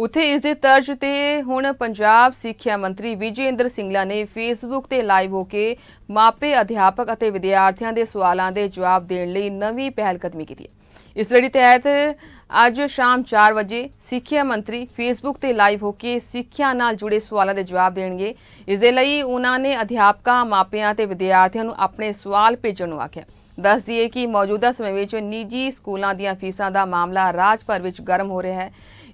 ਉਥੇ ਇਸ ਦੇ ਤਰਜ ਤੇ ਹੁਣ ਪੰਜਾਬ ਸਿੱਖਿਆ ਮੰਤਰੀ ਵਿਜੇਂਦਰ ਸਿੰਘਲਾ ਨੇ ਫੇਸਬੁੱਕ ਤੇ ਲਾਈਵ ਹੋ ਕੇ ਮਾਪੇ ਅਧਿਆਪਕ ਅਤੇ ਵਿਦਿਆਰਥੀਆਂ ਦੇ ਸਵਾਲਾਂ ਦੇ ਜਵਾਬ ਦੇਣ ਲਈ ਨਵੀਂ ਪਹਿਲ ਕਦਮੀ ਕੀਤੀ ਹੈ ਇਸ ਲੜੀ ਤਹਿਤ ਅੱਜ ਸ਼ਾਮ 4 ਵਜੇ ਸਿੱਖਿਆ ਮੰਤਰੀ ਫੇਸਬੁੱਕ ਤੇ ਲਾਈਵ ਹੋ ਕੇ ਸਿੱਖਿਆ ਨਾਲ ਜੁੜੇ ਸਵਾਲਾਂ ਦੇ ਜਵਾਬ ਦੇਣਗੇ ਇਸ ਦੇ ਲਈ ਉਹਨਾਂ ਨੇ ਅਧਿਆਪਕਾਂ ਮਾਪਿਆਂ ਤੇ ਵਿਦਿਆਰਥੀਆਂ ਨੂੰ ਆਪਣੇ ਸਵਾਲ ਭੇਜਣ ਨੂੰ ਆਖਿਆ ਦੱਸ ਦਈਏ ਕਿ ਮੌਜੂਦਾ ਸਮੇਂ ਵਿੱਚ ਨਿੱਜੀ ਸਕੂਲਾਂ ਦੀਆਂ ਫੀਸਾਂ ਦਾ ਮਾਮਲਾ ਰਾਜ ਭਰ ਵਿੱਚ ਗਰਮ ਹੋ ਰਿਹਾ ਹੈ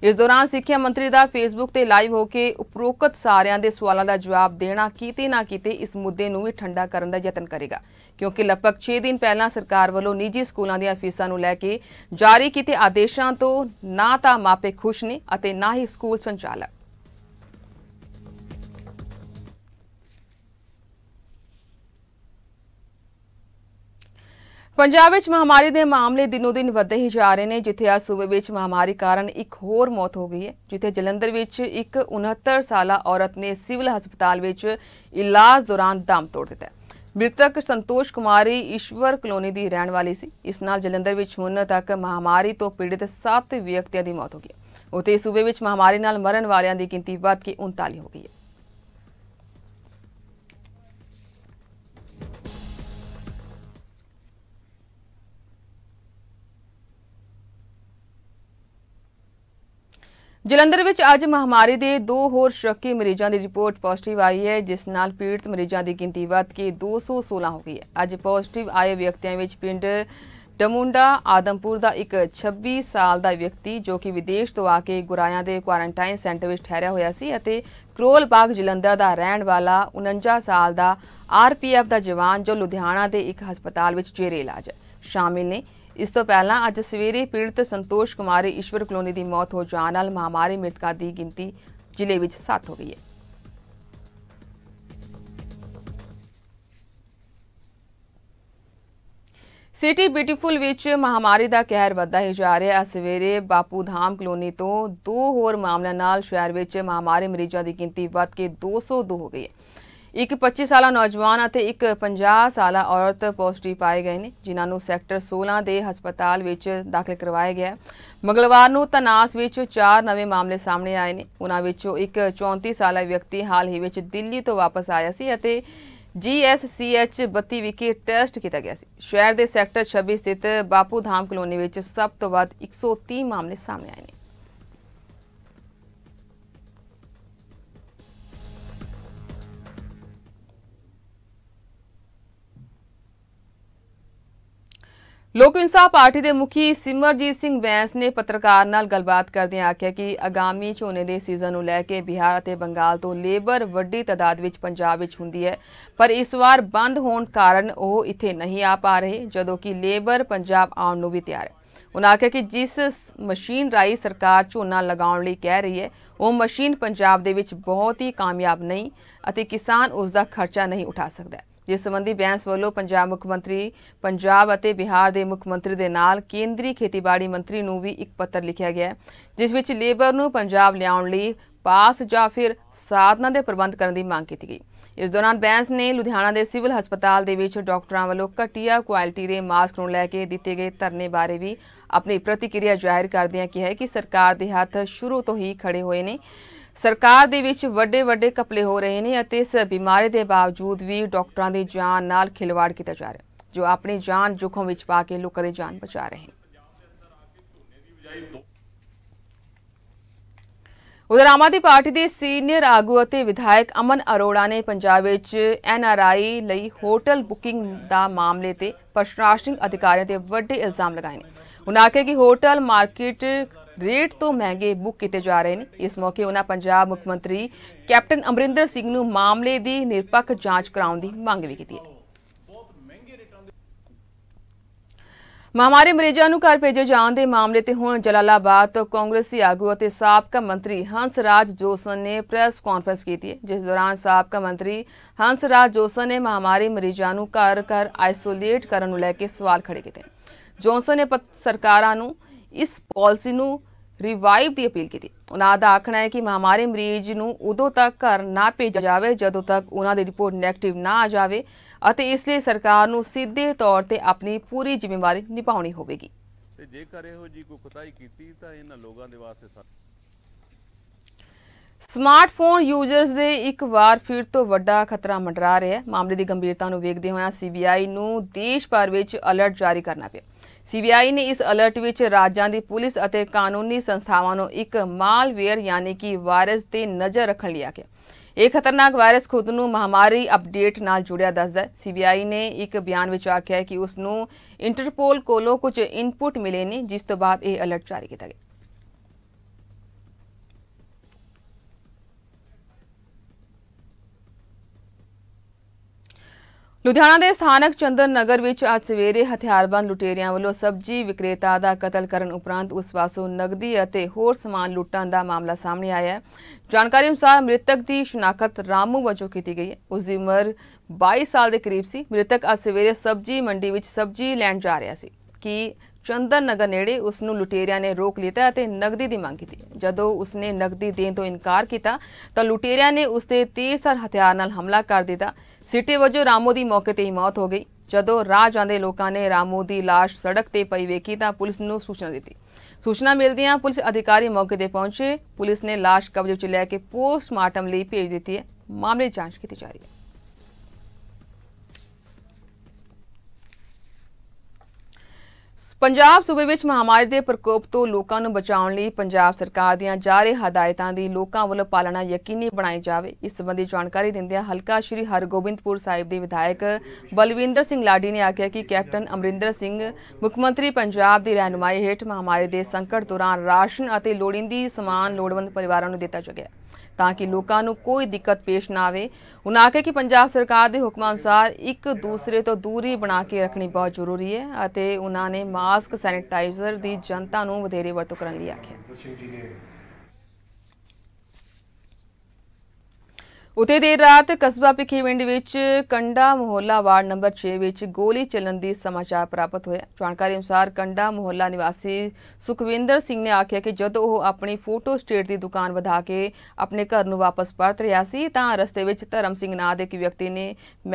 ਇਸ ਦੌਰਾਨ ਸਿੱਖਿਆ ਮੰਤਰੀ ਦਾ ਫੇਸਬੁੱਕ ਤੇ ਲਾਈਵ ਹੋ ਕੇ ਉਪਰੋਕਤ ਸਾਰਿਆਂ ਦੇ ਸਵਾਲਾਂ ਦਾ ਜਵਾਬ ਦੇਣਾ ਕੀਤੇ ਨਾ ਕੀਤੇ ਇਸ ਮੁੱਦੇ ਨੂੰ ਵੀ ਠੰਡਾ ਕਰਨ ਦਾ ਯਤਨ ਕਰੇਗਾ ਕਿਉਂਕਿ ਲਗਭਗ 6 ਦਿਨ ਪਹਿਲਾਂ ਸਰਕਾਰ ਵੱਲੋਂ ਨਿੱਜੀ ਸਕੂਲਾਂ ਦੀਆਂ ਫੀਸਾਂ ਨੂੰ ਲੈ ਕੇ ਜਾਰੀ ਕੀਤੇ ਆਦੇਸ਼ਾਂ ਤੋਂ ਨਾ ਤਾਂ ਮਾਪੇ ਖੁਸ਼ ਨੇ ਅਤੇ ਨਾ ਹੀ ਸਕੂਲ ਸੰਚਾਲਕ ਪੰਜਾਬ ਵਿੱਚ ਮਹਾਮਾਰੀ ਦੇ ਮਾਮਲੇ ਦਿਨੋ-ਦਿਨ ਵਧਦੇ ਹੀ ਜਾ ਰਹੇ ਨੇ ਜਿੱਥੇ ਆ ਸੂਬੇ ਵਿੱਚ ਮਹਾਮਾਰੀ ਕਾਰਨ ਇੱਕ ਹੋਰ ਮੌਤ ਹੋ ਗਈ ਹੈ ਜਿੱਥੇ ਜਲੰਧਰ ਵਿੱਚ ਇੱਕ 69 ਸਾਲਾ ਔਰਤ ਨੇ ਸਿਵਲ ਹਸਪਤਾਲ ਵਿੱਚ ਇਲਾਜ ਦੌਰਾਨ ਦਮ ਤੋੜ ਦਿੱਤਾ ਮ੍ਰਿਤਕ ਸੰਤੋਸ਼ ਕੁਮਾਰੀ ਈਸ਼ਵਰ ਕਲੋਨੀ ਦੀ ਰਹਿਣ ਵਾਲੀ ਸੀ ਇਸ ਨਾਲ ਜਲੰਧਰ ਵਿੱਚ ਹੁਣ ਤੱਕ ਮਹਾਮਾਰੀ ਤੋਂ ਪੀੜਿਤ 7 ਵਿਅਕਤੀਆਂ ਦੀ ਮੌਤ ਹੋ ਗਈ ਉਤੇ ਸੂਬੇ ਵਿੱਚ ਮਹਾਮਾਰੀ ਨਾਲ ਮਰਨ ਵਾਲਿਆਂ ਦੀ ਗਿਣਤੀ ਵੱਧ ਕੇ 39 ਹੋ ਗਈ ਹੈ ਜਲੰਧਰ ਵਿੱਚ ਅੱਜ ਮਹਾਮਾਰੀ ਦੇ ਦੋ ਹੋਰ ਸ਼ੱਕੀ ਮਰੀਜ਼ਾਂ ਦੀ ਰਿਪੋਰਟ ਪੋਜ਼ਿਟਿਵ ਆਈ ਹੈ ਜਿਸ ਨਾਲ ਪੀੜਤ ਮਰੀਜ਼ਾਂ ਦੀ ਗਿਣਤੀ ਵੱਧ ਕੇ 216 ਹੋ ਗਈ ਹੈ ਅੱਜ ਪੋਜ਼ਿਟਿਵ ਆਏ ਵਿਅਕਤੀਆਂ ਵਿੱਚ ਪਿੰਡ ਡਮੁੰਡਾ ਆਦਮਪੁਰ ਦਾ ਇੱਕ 26 ਸਾਲ ਦਾ ਵਿਅਕਤੀ ਜੋ ਕਿ ਵਿਦੇਸ਼ ਤੋਂ ਆ ਕੇ ਗੁਰਾਇਆਂ ਦੇ ਕੁਆਰੰਟਾਈਨ ਸੈਂਟਰ ਵਿੱਚ ਠਹਿਰਿਆ ਹੋਇਆ ਸੀ ਅਤੇ ਕਰੋਲ ਬਾਗ ਜਲੰਧਰ ਦਾ ਰਹਿਣ ਵਾਲਾ 49 ਸਾਲ ਦਾ ਆਰਪੀਐਫ ਦਾ ਜਵਾਨ ਜੋ ਲੁਧਿਆਣਾ ਦੇ ਇੱਕ ਹਸਪਤਾਲ ਵਿੱਚ ਜੇਰੇ ਇਲਾਜ ਹੈ ਸ਼ਾਮਿਲ ਨੇ ਇਸ ਤੋਂ ਪਹਿਲਾਂ ਅੱਜ ਸਵੇਰੇ ਪੀੜਤ ਸੰਤੋਸ਼ ਕੁਮਾਰੀ ਈਸ਼ਵਰ ਕਲੋਨੀ ਦੀ ਮੌਤ ਹੋ ਜਾਣ ਨਾਲ ਮਹਾਮਾਰੀ ਮ੍ਰਿਤਕਾਂ ਦੀ ਗਿਣਤੀ ਜ਼ਿਲ੍ਹੇ ਵਿੱਚ 7 ਹੋ ਗਈ ਹੈ ਸਿਟੀ ਬਿਊਟੀਫੁਲ ਵਿੱਚ ਮਹਾਮਾਰੀ ਦਾ ਕਹਿਰ ਵੱਧਦਾ ਹੀ ਜਾ ਰਿਹਾ ਹੈ ਸਵੇਰੇ ਬਾਪੂ ਧਾਮ ਕਲੋਨੀ ਤੋਂ ਦੋ ਹੋਰ ਮਾਮਲਿਆਂ ਨਾਲ ਸ਼ਹਿਰ ਵਿੱਚ ਮਹਾਮਾਰੀ ਮਰੀਜ਼ਾਂ ਦੀ ਗਿਣਤੀ ਵੱਧ ਕੇ 202 ਹੋ ਗਈ ਹੈ ਇੱਕ 25 ਸਾਲਾ ਨੌਜਵਾਨ ਅਤੇ ਇੱਕ 50 ਸਾਲਾ ਔਰਤ ਪੋਜ਼ਿਟਿਵ ਪਾਏ ਗਏ ਨੇ ਜਿਨ੍ਹਾਂ ਨੂੰ ਸੈਕਟਰ 16 ਦੇ ਹਸਪਤਾਲ ਵਿੱਚ ਦਾਖਲ ਕਰਵਾਇਆ ਗਿਆ ਮੰਗਲਵਾਰ ਨੂੰ ਤਨਾਸ ਵਿੱਚ ਚਾਰ ਨਵੇਂ ਮਾਮਲੇ ਸਾਹਮਣੇ ਆਏ ਨੇ ਉਹਨਾਂ ਵਿੱਚੋਂ ਇੱਕ 34 ਸਾਲਾ ਵਿਅਕਤੀ ਹਾਲ ਹੀ ਵਿੱਚ ਦਿੱਲੀ ਤੋਂ ਵਾਪਸ ਆਇਆ ਸੀ ਅਤੇ GSCH 32 ਵਿਖੇ ਟੈਸਟ ਕੀਤਾ ਗਿਆ ਸੀ ਸ਼ਹਿਰ ਦੇ ਸੈਕਟਰ 26 ਸਥਿਤ ਬਾਪੂ ਧਾਮ ਕਲੋਨੀ ਵਿੱਚ ਸਭ ਤੋਂ ਵੱਧ 130 ਮਾਮਲੇ ਸਾਹਮਣੇ ਆਏ ਨੇ ਲੋਕ ਇਨਸਾਫ ਪਾਰਟੀ ਦੇ ਮੁਖੀ ਸਿਮਰਜੀਤ ਸਿੰਘ ਵੈਂਸ ਨੇ ਪੱਤਰਕਾਰ ਨਾਲ ਗੱਲਬਾਤ ਕਰਦਿਆਂ ਆਖਿਆ ਕਿ ਆਗਾਮੀ ਝੋਨੇ ਦੇ ਸੀਜ਼ਨ ਨੂੰ ਲੈ ਕੇ ਬਿਹਾਰ ਅਤੇ ਬੰਗਾਲ ਤੋਂ ਲੇਬਰ ਵੱਡੀ ਤਦਾਦ ਵਿੱਚ ਪੰਜਾਬ ਵਿੱਚ ਹੁੰਦੀ ਹੈ ਪਰ ਇਸ ਵਾਰ ਬੰਦ ਹੋਣ ਕਾਰਨ ਉਹ ਇੱਥੇ ਨਹੀਂ ਆ ਪਾ ਰਹੇ ਜਦੋਂ ਕਿ ਲੇਬਰ ਪੰਜਾਬ ਆਉਣ ਨੂੰ ਵੀ ਤਿਆਰ ਹੈ ਉਹਨਾਂ ਆਖਿਆ ਕਿ ਜਿਸ ਮਸ਼ੀਨ ਰਾਈ ਸਰਕਾਰ ਝੋਨਾ ਲਗਾਉਣ ਲਈ ਕਹਿ ਰਹੀ ਹੈ ਉਹ ਮਸ਼ੀਨ ਪੰਜਾਬ ਦੇ ਵਿੱਚ ਬਹੁਤ ਹੀ ਕਾਮਯਾਬ ਨਹੀਂ ਅਤੇ ਕਿਸਾਨ ਉਸ ਦਾ ਖਰਚਾ ਨਹੀਂ ਉਠਾ ਸਕਦਾ ਜਿਸ ਸੰਬੰਧੀ ਬੈਂਸ ਵੱਲੋਂ ਪੰਜਾਬ ਮੁੱਖ ਮੰਤਰੀ ਪੰਜਾਬ ਅਤੇ ਬਿਹਾਰ ਦੇ ਮੁੱਖ ਮੰਤਰੀ ਦੇ ਨਾਲ ਕੇਂਦਰੀ ਖੇਤੀਬਾੜੀ ਮੰਤਰੀ ਨੂੰ ਵੀ ਇੱਕ ਪੱਤਰ ਲਿਖਿਆ ਗਿਆ ਜਿਸ ਵਿੱਚ ਲੇਬਰ ਨੂੰ ਪੰਜਾਬ ਲਿਆਉਣ ਲਈ ਪਾਸ ਜਾਂ ਫਿਰ ਸਾਧਨਾਂ ਦੇ ਪ੍ਰਬੰਧ ਕਰਨ ਦੀ ਮੰਗ ਕੀਤੀ ਗਈ ਇਸ ਦੌਰਾਨ ਬੈਂਸ ਨੇ ਲੁਧਿਆਣਾ ਦੇ ਸਿਵਲ ਹਸਪਤਾਲ ਦੇ ਵਿੱਚ ਡਾਕਟਰਾਂ ਵੱਲੋਂ ਘਟੀਆ ਕੁਆਲਿਟੀ ਦੇ ਮਾਸਕ ਨੂੰ ਲੈ ਕੇ ਦਿੱਤੇ ਗਏ ਧਰਨੇ ਬਾਰੇ ਵੀ ਆਪਣੀ ਪ੍ਰਤੀਕਿਰਿਆ ਜ਼ਾਹਿਰ ਕਰਦਿਆਂ ਕਿਹਾ ਕਿ ਸਰਕਾਰ ਦੇ ਹੱਥ ਸ਼ੁਰੂ ਤੋਂ ਹੀ ਖੜੇ ਹੋਏ ਨੇ ਸਰਕਾਰ ਦੇ ਵਿੱਚ ਵੱਡੇ ਵੱਡੇ ਕਪਲੇ ਹੋ ਰਹੇ ਨੇ ਅਤੇ ਇਸ ਬਿਮਾਰੀ ਦੇ ਬਾਵਜੂਦ ਵੀ ਡਾਕਟਰਾਂ ਦੀ ਜਾਨ ਨਾਲ ਖਿਲਵਾੜ ਕੀਤਾ ਜਾ ਰਿਹਾ ਜੋ ਆਪਣੀ ਜਾਨ ਜੋਖਮ ਵਿੱਚ ਪਾ ਕੇ ਲੋਕਾਂ ਦੀ ਜਾਨ ਬਚਾ ਰਹੇ ਉਧਰ ਆਮ ਆਦਮੀ ਪਾਰਟੀ ਦੇ ਸੀਨੀਅਰ ਆਗੂ ਅਤੇ ਵਿਧਾਇਕ ਅਮਨ ਅਰੋੜਾ ਨੇ ਪੰਜਾਬ ਵਿੱਚ ਐਨਆਰਆਈ ਲਈ ਹੋਟਲ ਬੁਕਿੰਗ ਦਾ ਮਾਮਲੇ ਤੇ ਪ੍ਰਸ਼ਾਸਨਿਕ ਅਧਿਕਾਰੀਆਂ ਤੇ ਵੱਡੇ ਇਲਜ਼ਾਮ ਲਗਾਏ ਨੇ ਉਹਨਾਂ ਆਖਿਆ ਕਿ ਹੋਟਲ ਮਾਰਕੀਟ ਰੇਟ ਤੋਂ ਮਹਿੰਗੇ ਬੁੱਕ ਕੀਤੇ ਜਾ ਰਹੇ ਨੇ ਇਸ ਮੌਕੇ ਉਹਨਾਂ ਪੰਜਾਬ ਮੁੱਖ ਮੰਤਰੀ ਕੈਪਟਨ ਅਮਰਿੰਦਰ ਸਿੰਘ ਨੂੰ ਮਾਮਲੇ ਦੀ ਨਿਰਪੱਖ ਜਾਂਚ ਕਰਾਉਣ ਦੀ ਮੰਗ ਵੀ ਕੀਤੀ ਹੈ ਮਹਾਮਾਰੀ ਮਰੀਜ਼ਾਂ ਨੂੰ ਘਰ ਭੇਜੇ ਜਾਣ ਦੇ ਮਾਮਲੇ ਤੇ ਹੁਣ ਜਲਾਲਾਬਾਦ ਤੋਂ ਕਾਂਗਰਸੀ ਆਗੂ ਅਤੇ ਸਾਬਕਾ ਮੰਤਰੀ ਹੰਸ ਰਾਜ ਜੋਸਨ ਨੇ ਪ੍ਰੈਸ ਕਾਨਫਰੰਸ ਕੀਤੀ ਜਿਸ ਦੌਰਾਨ ਸਾਬਕਾ ਮੰਤਰੀ ਹੰਸ ਰਾਜ ਜੋਸਨ ਨੇ ਮਹਾਮਾਰੀ ਮਰੀਜ਼ਾਂ ਨੂੰ ਘਰ ਘਰ ਆਈਸੋਲੇਟ ਕਰਨ ਨੂੰ ਲੈ ਕੇ ਸਵਾਲ ਖੜੇ ਕੀਤੇ ਜੋਸਨ ਨੇ ਸਰਕਾਰਾਂ ਨੂੰ ਇਸ ਪਾਲਿਸੀ ਨੂੰ ਰਿਵਾਈਵ ਦੀ ਅਪੀਲ ਕੀਤੀ ਉਹਨਾਂ ਦਾ ਆਖਣਾ ਹੈ ਕਿ ਮਹਾਮਾਰੀ ਮਰੀਜ਼ ਨੂੰ ਉਦੋਂ ਤੱਕ ਘਰ ਨਾ ਭੇਜਿਆ ਜਾਵੇ ਜਦੋਂ ਤੱਕ ਉਹਨਾਂ ਦੀ ਰਿਪੋਰਟ ਨੈਗੇਟਿਵ ਨਾ ਆ ਜਾਵੇ ਅਤੇ ਇਸ ਲਈ ਸਰਕਾਰ ਨੂੰ ਸਿੱਧੇ ਤੌਰ ਤੇ ਆਪਣੀ ਪੂਰੀ ਜ਼ਿੰਮੇਵਾਰੀ ਨਿਭਾਉਣੀ ਹੋਵੇਗੀ ਤੇ ਜੇਕਰ ਇਹੋ ਜੀ ਕੋਈ ਕੁਤਾਈ ਕੀਤੀ ਤਾਂ ਇਹਨਾਂ ਲੋਕਾਂ ਦੇ ਵਾਸਤੇ ਸਮਾਰਟਫੋਨ ਯੂਜ਼ਰਸ ਦੇ ਇੱਕ ਵਾਰ ਫਿਰ ਤੋਂ ਵੱਡਾ ਖਤਰਾ ਮੰਡਰਾ ਰਿਹਾ ਹੈ ਮਾਮਲੇ ਦੀ ਗੰਭੀਰਤਾ ਨੂੰ ਵੇਖਦੇ ਹੋਏ ਸੀਬੀਆਈ ਨੂੰ ਦੇਸ਼ ਭਰ ਵਿੱਚ ਅਲਰਟ ਜਾਰੀ ਕਰਨਾ ਪਿਆ ਸੀਬੀਆਈ ਨੇ ਇਸ ਅਲਰਟ ਵਿੱਚ ਰਾਜਾਂ ਦੀ ਪੁਲਿਸ ਅਤੇ ਕਾਨੂੰਨੀ ਸੰਸਥਾਵਾਂ ਨੂੰ ਇੱਕ ਮਾਲਵੇਅਰ ਯਾਨੀ ਕਿ ਵਾਇਰਸ ਤੇ ਨਜ਼ਰ ਰੱਖਣ ਲਿਆ ਗਿਆ ਇਹ ਖਤਰਨਾਕ ਵਾਇਰਸ ਖੁਦ ਨੂੰ ਮਹਾਮਾਰੀ ਅਪਡੇਟ ਨਾਲ ਜੁੜਿਆ ਦੱਸਦਾ ਹੈ ਸੀਬੀਆਈ ਨੇ ਇੱਕ ਬਿਆਨ ਵਿੱਚ ਆਖਿਆ ਹੈ ਕਿ ਉਸ ਨੂੰ ਇੰਟਰਪੋਲ ਕੋਲੋਂ ਕੁਝ ਇਨਪੁਟ ਮਿਲੇ ਨੇ ਜਿਸ ਤੋਂ ਬਾਅਦ ਇਹ ਅਲਰਟ ਜਾਰੀ ਕੀਤਾ ਗਿਆ ਲੁਧਿਆਣਾ ਦੇ ਸਥਾਨਕ ਚੰਦਨ ਨਗਰ ਵਿੱਚ ਅੱਜ ਸਵੇਰੇ ਹਥਿਆਰਬੰਦ ਲੁਟੇਰਿਆਂ ਵੱਲੋਂ ਸਬਜੀ ਵਿਕਰੇਤਾ ਦਾ ਕਤਲ ਕਰਨ ਉਪਰੰਤ ਉਸ ਵਾਸੋਂ ਨਗਦੀ ਅਤੇ ਹੋਰ ਸਮਾਨ ਲੁੱਟਣ ਦਾ ਮਾਮਲਾ ਸਾਹਮਣੇ ਆਇਆ ਹੈ ਜਾਣਕਾਰੀ ਅਨੁਸਾਰ ਮ੍ਰਿਤਕ ਦੀ ਸ਼ਨਾਖਤ ਰਾਮੂ ਵਜੋਂ ਕੀਤੀ ਗਈ ਹੈ ਉਸ ਦੀ ਉਮਰ 22 ਸਾਲ ਦੇ ਕਰੀਬ ਸੀ ਮ੍ਰਿਤਕ ਅੱਜ ਸਵੇਰੇ ਸਬਜੀ ਮੰਡੀ ਵਿੱਚ ਸਬਜੀ ਲੈਣ ਜਾ ਰਿਹਾ ਸੀ ਕਿ ਚੰਦਨ ਨਗਰ ਨੇੜੇ ਉਸ ਨੂੰ ਲੁਟੇਰਿਆਂ ਨੇ ਰੋਕ ਲਿਆ ਅਤੇ ਨਗਦੀ ਦੀ ਮੰਗ ਕੀਤੀ ਜਦੋਂ ਉਸ ਨੇ ਨਗਦੀ ਦੇਣ ਤੋਂ ਇਨਕਾਰ ਕੀਤਾ ਤਾਂ ਲੁਟੇਰਿਆਂ ਨੇ ਉਸ ਤੇ ਤੇਜ਼ਧਾਰ ਹਥਿਆਰ ਨਾਲ ਹਮਲਾ ਕਰ ਦਿੱਤਾ ਸਿੱਟੇ ਵਜੋਂ ਰਾਮੂ ਦੀ ਮੌਕੇ ਤੇ ਹੀ ਮੌਤ ਹੋ ਗਈ ਜਦੋਂ ਰਾਹ ਜਾਂਦੇ ਲੋਕਾਂ ਨੇ ਰਾਮੂ ਦੀ লাশ ਸੜਕ ਤੇ ਪਈ ਵੇਖੀ ਤਾਂ ਪੁਲਿਸ ਨੂੰ ਸੂਚਨਾ ਦਿੱਤੀ ਸੂਚਨਾ ਮਿਲਦਿਆਂ ਪੁਲਿਸ ਅਧਿਕਾਰੀ ਮੌਕੇ ਤੇ ਪਹੁੰਚੇ ਪੁਲਿਸ ਨੇ লাশ ਕਬਜ਼ੇ ਵਿੱਚ ਲੈ ਕੇ ਪੋਸਟਮਾਰਟਮ ਲਈ ਭੇਜ ਦਿੱਤੀ ਹੈ ਮਾਮਲੇ ਦੀ ਜਾਂਚ ਕੀਤੀ ਜਾ ਰਹੀ ਹੈ ਪੰਜਾਬ ਸੂਬੇ ਵਿੱਚ ਮਹਾਮਾਰੀ ਦੇ ਪ੍ਰਕੋਪ ਤੋਂ ਲੋਕਾਂ ਨੂੰ ਬਚਾਉਣ ਲਈ ਪੰਜਾਬ ਸਰਕਾਰ ਦੀਆਂ ਜਾਰੀ ਹਦਾਇਤਾਂ ਦੀ ਲੋਕਾਂ ਵੱਲੋਂ ਪਾਲਣਾ ਯਕੀਨੀ ਬਣਾਈ ਜਾਵੇ ਇਸ ਸੰਬੰਧੀ ਜਾਣਕਾਰੀ ਦਿੰਦਿਆਂ ਹਲਕਾ ਸ਼੍ਰੀ ਹਰਗੋਬਿੰਦਪੁਰ ਸਾਹਿਬ ਦੇ ਵਿਧਾਇਕ ਬਲਵਿੰਦਰ ਸਿੰਘ ਲਾਡੀ ਨੇ ਆਖਿਆ ਕਿ ਕੈਪਟਨ ਅਮਰਿੰਦਰ ਸਿੰਘ ਮੁੱਖ ਮੰਤਰੀ ਪੰਜਾਬ ਦੀ ਰਹਿਨਮਾਈ ਹੇਠ ਮਹਾਮਾਰੀ ਦੇ ਸੰਕਟ ਦੌਰਾਨ ਰਾਸ਼ਨ ਅਤੇ ਲੋੜੀਂਦੀ ਸਮਾਨ ਲੋੜਵੰਦ ਪਰਿਵਾਰਾਂ ਨੂੰ ਦਿੱਤਾ ਗਿਆ ਤਾਂ ਕਿ ਲੋਕਾਂ ਨੂੰ ਕੋਈ ਦਿੱਕਤ ਪੇਸ਼ ਨਾ ਆਵੇ ਉਹਨਾਂ ਆਖੇ ਕਿ ਪੰਜਾਬ ਸਰਕਾਰ ਦੇ ਹੁਕਮਾਂ ਅਨੁਸਾਰ ਇੱਕ ਦੂਸਰੇ ਤੋਂ ਦੂਰੀ ਬਣਾ ਕੇ ਰੱਖਣੀ ਬਹੁਤ ਜ਼ਰੂਰੀ ਹੈ ਅਤੇ ਉਹਨਾਂ ਨੇ ਮਾਸਕ ਸੈਨੀਟਾਈਜ਼ਰ ਦੀ ਜਨਤਾ ਨੂੰ ਵਧੇਰੇ ਵਰਤੋਂ ਕਰਨ ਲਈ ਆਖਿਆ ਉਤੇ ਦੇਰ ਰਾਤ ਕਸਬਾ ਵਿੰਡ ਵਿੱਚ ਕੰਡਾ ਮੋਹੱਲਾ ਵਾਰਡ ਨੰਬਰ 6 ਵਿੱਚ ਗੋਲੀ ਚੱਲਣ ਦੀ ਸਮਾਚਾਰ ਪ੍ਰਾਪਤ ਹੋਇਆ ਜਾਣਕਾਰੀ ਅਨੁਸਾਰ ਕੰਡਾ ਮੋਹੱਲਾ ਨਿਵਾਸੀ ਸੁਖਵਿੰਦਰ ਸਿੰਘ ਨੇ ਆਖਿਆ ਕਿ ਜਦੋਂ ਉਹ ਆਪਣੀ ਫੋਟੋ ਸਟੇਟ ਦੀ ਦੁਕਾਨ ਵਧਾ ਕੇ ਆਪਣੇ ਘਰ ਨੂੰ ਵਾਪਸ ਪਰਤ ਰਿਹਾ ਸੀ ਤਾਂ ਰਸਤੇ ਵਿੱਚ ਧਰਮ ਸਿੰਘ ਨਾਂ ਦੇ ਇੱਕ ਵਿਅਕਤੀ ਨੇ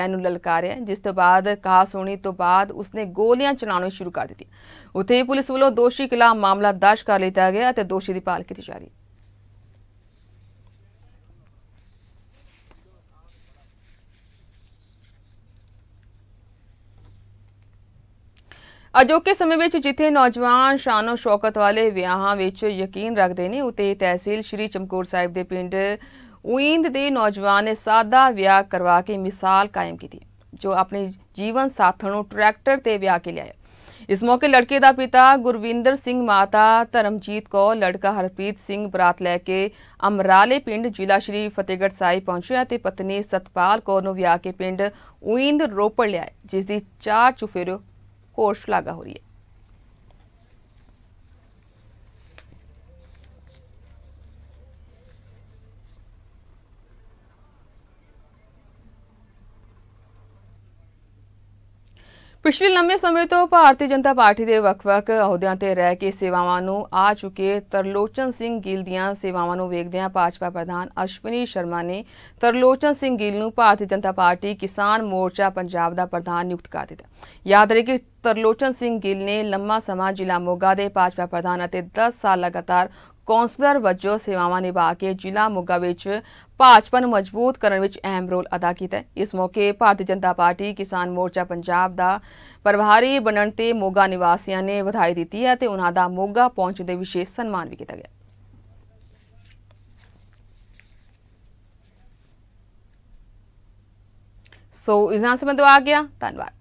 ਮੈਨੂੰ ਲਲਕਾਰਿਆ ਜਿਸ ਤੋਂ ਬਾਅਦ ਕਹਾ ਸੁਣੀ ਤੋਂ ਬਾਅਦ ਉਸਨੇ ਗੋਲੀਆਂ ਚਲਾਉਣੀ ਸ਼ੁਰੂ ਕਰ ਦਿੱਤੀ ਉਥੇ ਪੁਲਿਸ ਵੱਲੋਂ ਦੋਸ਼ੀ ਖਿਲਾਫ ਮਾਮਲਾ ਦਰਜ ਕਰ ਲਿਆ ਗਿਆ ਅਤੇ ਦੋਸ਼ੀ ਦੀ ਭਾਲ ਕੀਤੀ ਜਾ ਰਹੀ ਹੈ ਅਜੋਕੇ ਸਮੇਂ ਵਿੱਚ ਜਿੱਥੇ ਨੌਜਵਾਨ ਸ਼ਾਨੋ ਸ਼ੌਕਤ ਵਾਲੇ ਵਿਆਹਾਂ ਵਿੱਚ ਯਕੀਨ ਰੱਖਦੇ ਨੇ ਉਤੇ ਤਹਿਸੀਲ ਸ਼੍ਰੀ ਚਮਕੌਰ ਸਾਹਿਬ ਦੇ ਪਿੰਡ ਉਇੰਦ ਦੇ ਨੌਜਵਾਨ ਨੇ ਸਾਦਾ ਵਿਆਹ ਕਰਵਾ ਕੇ ਮਿਸਾਲ ਕਾਇਮ ਕੀਤੀ ਜੋ ਆਪਣੇ ਜੀਵਨ ਸਾਥਣ ਨੂੰ ਟਰੈਕਟਰ ਤੇ ਵਿਆਹ ਕੇ ਲਿਆਇਆ ਇਸ ਮੌਕੇ ਲੜਕੇ ਦਾ ਪਿਤਾ ਗੁਰਵਿੰਦਰ ਸਿੰਘ ਮਾਤਾ ਧਰਮਜੀਤ ਕੋ ਲੜਕਾ ਹਰਪ੍ਰੀਤ ਸਿੰਘ ਬਰਾਤ ਲੈ ਕੇ ਅਮਰਾਲੇ ਪਿੰਡ ਜ਼ਿਲ੍ਹਾ ਸ਼੍ਰੀ ਫਤਿਹਗੜ੍ਹ ਸਾਹਿਬ ਪਹੁੰਚਿਆ ਤੇ ਪਤਨੀ ਸਤਪਾਲ ਕੌਰ ਨੂੰ ਵਿਆਹ ਕੇ ਪਿੰਡ ਉਇੰਦ ਰੋਪੜ ਲਿਆ ਜਿਸ ਦੀ ਚਾਰ ਚੁਫੇਰੋ ਹੋਰ ਸ਼ਲਾਘਾ ਹੋ ਰਹੀ ਹੈ ਪਿਛਲੇ ਲੰਮੇ ਸਮੇਂ ਤੋਂ ਭਾਰਤੀ ਜਨਤਾ ਪਾਰਟੀ ਦੇ ਵਕਵਕ ਅਹੁਦਿਆਂ ਤੇ ਰਹਿ ਕੇ ਸੇਵਾਵਾਂ ਨੂੰ ਆ ਚੁੱਕੇ ਤਰਲੋਚਨ ਸਿੰਘ ਗਿੱਲ ਦੀਆਂ ਸੇਵਾਵਾਂ ਨੂੰ ਵੇਖਦਿਆਂ ਭਾਜਪਾ ਪ੍ਰਧਾਨ ਅਸ਼ਵਨੀ ਸ਼ਰਮਾ ਨੇ ਤਰਲੋਚਨ ਸਿੰਘ ਗਿੱਲ ਨੂੰ ਭਾਰਤੀ ਜਨਤਾ ਪਾਰਟੀ ਕਿਸਾਨ ਮੋਰਚਾ ਪੰਜਾਬ ਦਾ ਪ੍ਰਧਾਨ ਨਿਯੁਕਤ ਕਰ ਦਿੱਤਾ ਯਾਦ ਰੱਖੇ ਕਿ ਤਰਲੋਚਨ ਸਿੰਘ ਗਿੱਲ ਨੇ ਲੰਮਾ ਸਮਾਂ ਜ਼ਿਲ੍ਹਾ ਮੋਗਾ ਦੇ ਭਾਜਪਾ ਪ੍ਰਧਾਨ ਅਤੇ 10 ਸਾਲ ਲਗਾਤਾਰ ਕੌਂਸਲਰ ਵਜੋਂ ਸੇਵਾਵਾਂ ਨਿਭਾ ਕੇ ਜ਼ਿਲ੍ਹਾ ਮੋਗਾ ਵਿੱਚ ਭਾਜਪਾ ਨੂੰ ਮਜ਼ਬੂਤ ਕਰਨ ਵਿੱਚ ਅਹਿਮ ਰੋਲ ਅਦਾ ਕੀਤਾ ਇਸ ਮੌਕੇ ਭਾਰਤੀ ਜਨਤਾ ਪਾਰਟੀ ਕਿਸਾਨ ਮੋਰਚਾ ਪੰਜਾਬ ਦਾ ਪ੍ਰਭਾਰੀ ਬਣਨ ਤੇ ਮੋਗਾ ਨਿਵਾਸੀਆਂ ਨੇ ਵਧਾਈ ਦਿੱਤੀ ਹੈ ਤੇ ਉਹਨਾਂ ਦਾ ਮੋਗਾ ਪਹੁੰਚ ਦੇ ਵਿਸ਼ੇਸ਼ ਸਨਮਾਨ ਵੀ ਕੀਤਾ ਗਿਆ ਸੋ ਇਸ ਨਾਲ ਸੰਬੰਧ ਆ ਗਿਆ ਧੰਨਵਾਦ